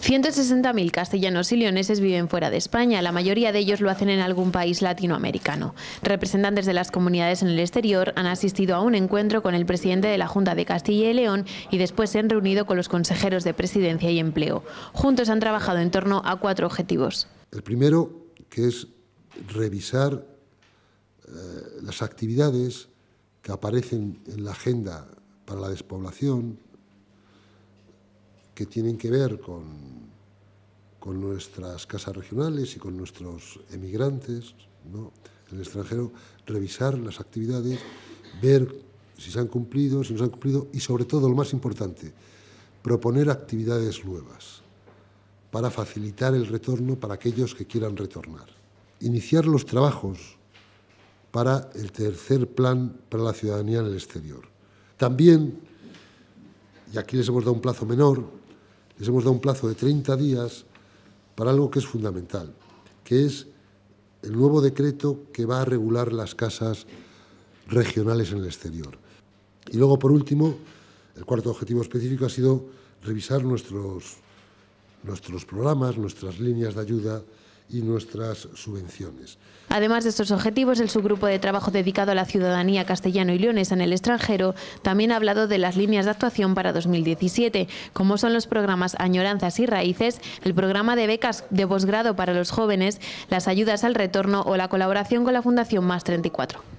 160.000 castellanos y leoneses viven fuera de España, la mayoría de ellos lo hacen en algún país latinoamericano. Representantes de las comunidades en el exterior han asistido a un encuentro con el presidente de la Junta de Castilla y León y después se han reunido con los consejeros de Presidencia y Empleo. Juntos han trabajado en torno a cuatro objetivos. El primero, que es revisar eh, las actividades que aparecen en la agenda para la despoblación, que tienen que ver con, con nuestras casas regionales y con nuestros emigrantes en el extranjero, revisar las actividades, ver si se han cumplido, si no se han cumplido y sobre todo, lo más importante, proponer actividades nuevas para facilitar el retorno para aquellos que quieran retornar. Iniciar los trabajos para el tercer plan para la ciudadanía en el exterior. También, y aquí les hemos dado un plazo menor, les hemos dado un plazo de 30 días para algo que es fundamental, que es el nuevo decreto que va a regular las casas regionales en el exterior. Y luego, por último, el cuarto objetivo específico ha sido revisar nuestros, nuestros programas, nuestras líneas de ayuda y nuestras subvenciones. Además de estos objetivos, el subgrupo de trabajo dedicado a la ciudadanía castellano y leonesa en el extranjero también ha hablado de las líneas de actuación para 2017, como son los programas Añoranzas y Raíces, el programa de becas de posgrado para los jóvenes, las ayudas al retorno o la colaboración con la Fundación Más 34.